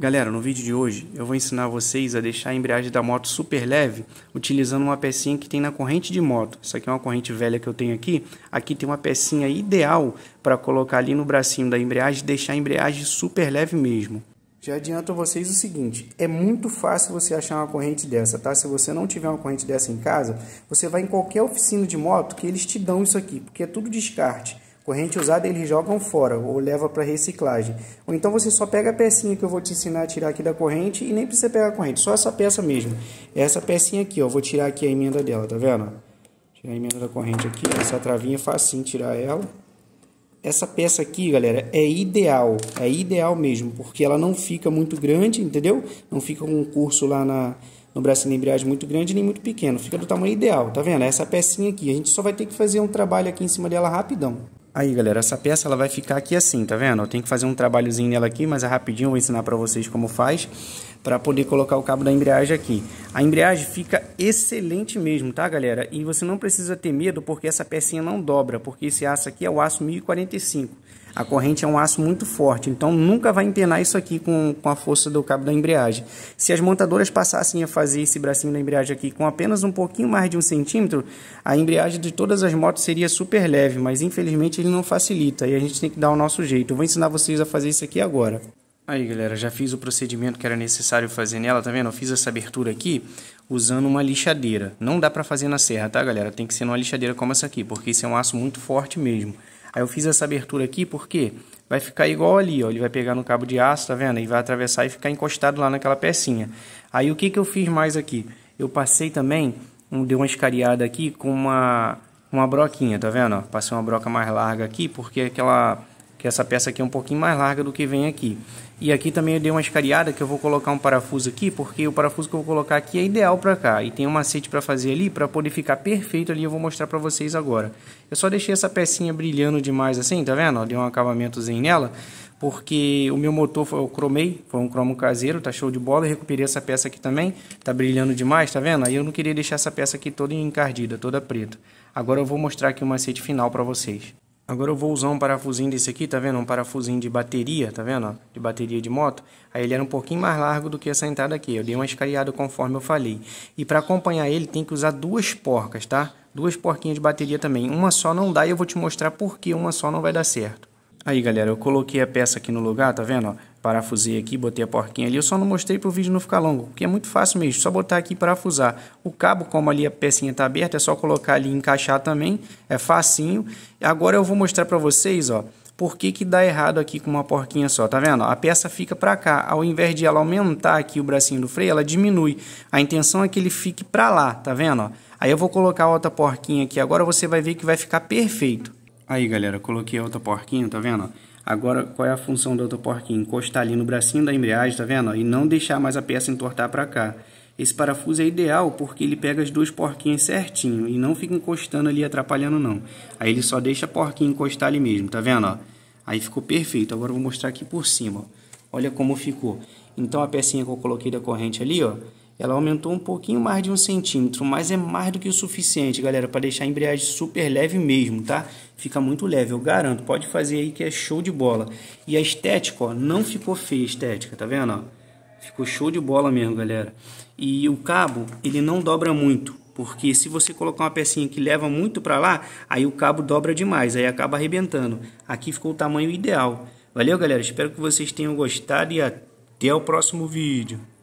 Galera, no vídeo de hoje eu vou ensinar vocês a deixar a embreagem da moto super leve utilizando uma pecinha que tem na corrente de moto. Isso aqui é uma corrente velha que eu tenho aqui. Aqui tem uma pecinha ideal para colocar ali no bracinho da embreagem e deixar a embreagem super leve mesmo. Já adianto a vocês o seguinte, é muito fácil você achar uma corrente dessa, tá? Se você não tiver uma corrente dessa em casa, você vai em qualquer oficina de moto que eles te dão isso aqui, porque é tudo descarte. Corrente usada eles jogam fora ou leva para reciclagem. Ou então você só pega a pecinha que eu vou te ensinar a tirar aqui da corrente e nem precisa pegar a corrente, só essa peça mesmo. Essa pecinha aqui, ó, vou tirar aqui a emenda dela, tá vendo? Tirar a emenda da corrente aqui, essa travinha é facinho tirar ela. Essa peça aqui, galera, é ideal, é ideal mesmo, porque ela não fica muito grande, entendeu? Não fica com um curso lá na, no braço de embreagem muito grande nem muito pequeno, fica do tamanho ideal, tá vendo? Essa pecinha aqui, a gente só vai ter que fazer um trabalho aqui em cima dela rapidão. Aí, galera, essa peça ela vai ficar aqui assim, tá vendo? Eu tenho que fazer um trabalhozinho nela aqui, mas é rapidinho, eu vou ensinar para vocês como faz, para poder colocar o cabo da embreagem aqui. A embreagem fica excelente mesmo, tá, galera? E você não precisa ter medo, porque essa pecinha não dobra, porque esse aço aqui é o aço 1045. A corrente é um aço muito forte, então nunca vai empenar isso aqui com, com a força do cabo da embreagem. Se as montadoras passassem a fazer esse bracinho da embreagem aqui com apenas um pouquinho mais de um centímetro, a embreagem de todas as motos seria super leve, mas infelizmente ele não facilita e a gente tem que dar o nosso jeito. Eu vou ensinar vocês a fazer isso aqui agora. Aí galera, já fiz o procedimento que era necessário fazer nela, tá vendo? Eu fiz essa abertura aqui usando uma lixadeira. Não dá pra fazer na serra, tá galera? Tem que ser numa lixadeira como essa aqui, porque isso é um aço muito forte mesmo. Aí eu fiz essa abertura aqui porque vai ficar igual ali, ó, ele vai pegar no cabo de aço, tá vendo? E vai atravessar e ficar encostado lá naquela pecinha. Aí o que, que eu fiz mais aqui? Eu passei também, um, dei uma escariada aqui com uma, uma broquinha, tá vendo? Ó, passei uma broca mais larga aqui porque aquela que essa peça aqui é um pouquinho mais larga do que vem aqui. E aqui também eu dei uma escariada que eu vou colocar um parafuso aqui, porque o parafuso que eu vou colocar aqui é ideal para cá. E tem um macete para fazer ali, para poder ficar perfeito ali, eu vou mostrar para vocês agora. Eu só deixei essa pecinha brilhando demais assim, tá vendo? Dei um acabamentozinho nela, porque o meu motor foi, eu cromei, foi um cromo caseiro, tá show de bola. Eu recuperei essa peça aqui também, tá brilhando demais, tá vendo? Aí eu não queria deixar essa peça aqui toda encardida, toda preta. Agora eu vou mostrar aqui o macete final para vocês. Agora eu vou usar um parafusinho desse aqui, tá vendo? Um parafusinho de bateria, tá vendo? De bateria de moto. Aí ele era um pouquinho mais largo do que essa entrada aqui. Eu dei uma escariada conforme eu falei. E para acompanhar ele tem que usar duas porcas, tá? Duas porquinhas de bateria também. Uma só não dá e eu vou te mostrar por que uma só não vai dar certo. Aí galera, eu coloquei a peça aqui no lugar, tá vendo? parafusei aqui, botei a porquinha ali, eu só não mostrei para o vídeo não ficar longo, porque é muito fácil mesmo, só botar aqui parafusar. O cabo, como ali a pecinha está aberta, é só colocar ali e encaixar também, é facinho. Agora eu vou mostrar para vocês, ó, por que, que dá errado aqui com uma porquinha só, tá vendo? A peça fica para cá, ao invés de ela aumentar aqui o bracinho do freio, ela diminui. A intenção é que ele fique para lá, tá vendo? Aí eu vou colocar outra porquinha aqui, agora você vai ver que vai ficar perfeito. Aí, galera, coloquei a outra porquinha, tá vendo? Agora, qual é a função da outra porquinha? Encostar ali no bracinho da embreagem, tá vendo? E não deixar mais a peça entortar para cá. Esse parafuso é ideal porque ele pega as duas porquinhas certinho e não fica encostando ali, atrapalhando não. Aí ele só deixa a porquinha encostar ali mesmo, tá vendo? Aí ficou perfeito. Agora eu vou mostrar aqui por cima. Ó. Olha como ficou. Então a pecinha que eu coloquei da corrente ali, ó, ela aumentou um pouquinho mais de um centímetro, mas é mais do que o suficiente, galera, para deixar a embreagem super leve mesmo, tá? Fica muito leve, eu garanto. Pode fazer aí que é show de bola. E a estética, ó, não ficou feia a estética, tá vendo? Ó? Ficou show de bola mesmo, galera. E o cabo, ele não dobra muito, porque se você colocar uma pecinha que leva muito para lá, aí o cabo dobra demais, aí acaba arrebentando. Aqui ficou o tamanho ideal. Valeu, galera. Espero que vocês tenham gostado e até o próximo vídeo.